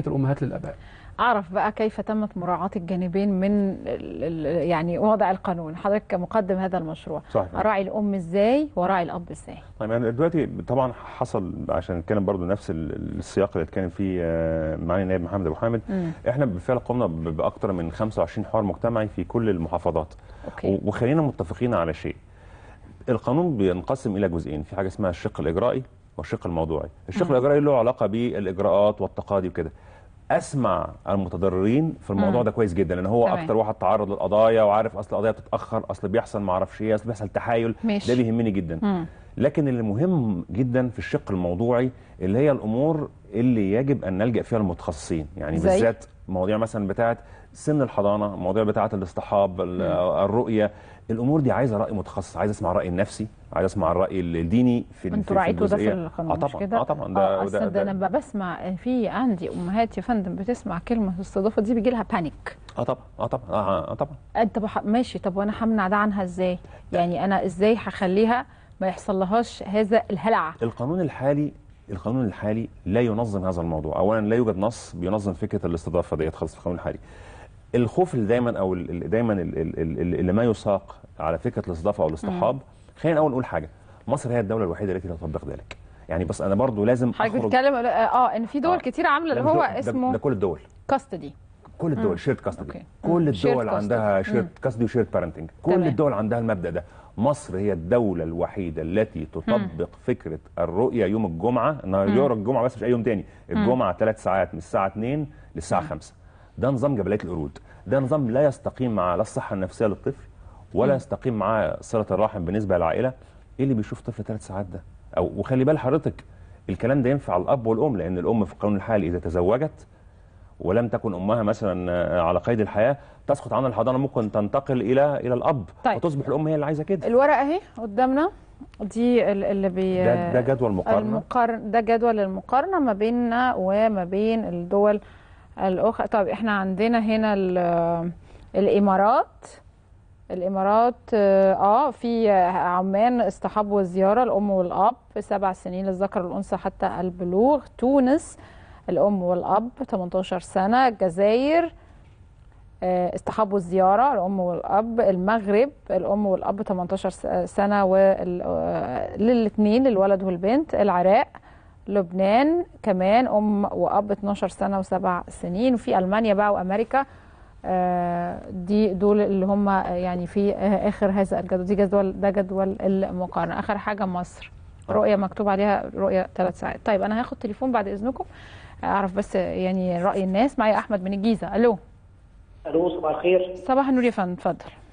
ناحيه الامهات للاباء اعرف بقى كيف تمت مراعاه الجانبين من يعني وضع القانون حضرتك كمقدم هذا المشروع صحيح. اراعي الام ازاي واراعي الاب ازاي طيب يعني دلوقتي طبعا حصل عشان نتكلم برضو نفس السياق اللي اتكلم فيه آه، معالي النائب محمد ابو حامد احنا بالفعل قمنا باكثر من 25 حوار مجتمعي في كل المحافظات أوكي. وخلينا متفقين على شيء القانون بينقسم الى جزئين في حاجه اسمها الشق الاجرائي والشق الموضوعي الشق نعم. الاجرائي له علاقه بالاجراءات والتقاضي وكده اسمع المتضررين في الموضوع ده كويس جدا لان هو طبعا. اكتر واحد تعرض للقضايا وعارف اصل القضايا بتتاخر اصل بيحصل معرفش ايه اصل بيحصل تحايل ماشي. ده بيهمني جدا مم. لكن اللي مهم جدا في الشق الموضوعي اللي هي الامور اللي يجب ان نلجا فيها المتخصصين يعني زي؟ بالذات مواضيع مثلا بتاعه سن الحضانه مواضيع بتاعه الاصطحاب الرؤيه الامور دي عايزه راي متخصص عايز اسمع الراي النفسي عايز اسمع الراي الديني في انتوا راعيتوا ده في القانون آه مش كده؟ اه طبعا ده, آه ده, ده, انا بسمع آه، في عندي امهات يا فندم بتسمع كلمه الاستضافه دي بيجي لها بانيك اه طبعا اه طبعا اه, آه, آه، طبعا انت آه، بح... ماشي طب وانا همنع ده عنها ازاي؟ يعني انا ازاي هخليها ما يحصل لهاش هذا الهلع القانون الحالي القانون الحالي لا ينظم هذا الموضوع اولا لا يوجد نص بينظم فكره الاستضافه ديت خالص في القانون الحالي الخوف اللي دايما او دايما اللي ما يساق على فكره الاستضافه او الاصطحاب خلينا الاول نقول حاجه مصر هي الدوله الوحيده التي تطبق ذلك يعني بس انا برضو لازم حضرتك بتتكلم اه ان في دول آه. كتير عامله اللي هو اسمه ده كل الدول كاستدي كل الدول شيرت كاستدي كل الدول عندها شيرت كاستدي وشيرت بارنتنج كل الدول عندها المبدا ده مصر هي الدولة الوحيدة التي تطبق م. فكرة الرؤية يوم الجمعة يوم الجمعة بس مش أي يوم تاني الجمعة ثلاث ساعات من الساعة 2 للساعة 5 ده نظام جبلية القرود ده نظام لا يستقيم مع لا الصحة النفسية للطفل ولا م. يستقيم معاه صلة الرحم بالنسبة للعائلة إيه اللي بيشوف طفل ثلاث ساعات ده أو وخلي بال حضرتك الكلام ده ينفع الأب والأم لأن الأم في القانون الحالي إذا تزوجت ولم تكن امها مثلا آه، على قيد الحياه تسقط عن الحضانه ممكن تنتقل الى الى الاب طيب. وتصبح الام هي اللي عايزه كده الورقه اهي قدامنا دي اللي بي ده, ده جدول مقارنه المقارن ده جدول المقارنه ما بيننا وما بين الدول الاخرى طب احنا عندنا هنا الامارات الامارات آه،, اه في عمان اصطحاب وزياره الام والاب سبع سنين للذكر والانثى حتى البلوغ تونس الأم والأب 18 سنة الجزائر آه، استحبوا الزيارة الأم والأب المغرب الأم والأب 18 سنة وال... آه، للاثنين للولد والبنت العراق لبنان كمان أم وأب 12 سنة و7 سنين وفي ألمانيا بقى وأمريكا آه، دي دول اللي هم يعني في آخر هذا الجدول دي جدول ده جدول المقارنة آخر حاجة مصر رؤية مكتوب عليها رؤية ثلاث ساعات طيب أنا هاخد تليفون بعد إذنكم اعرف بس يعني راي الناس معايا احمد من الجيزه الو الو صباح الخير صباح النور يا فندم اتفضل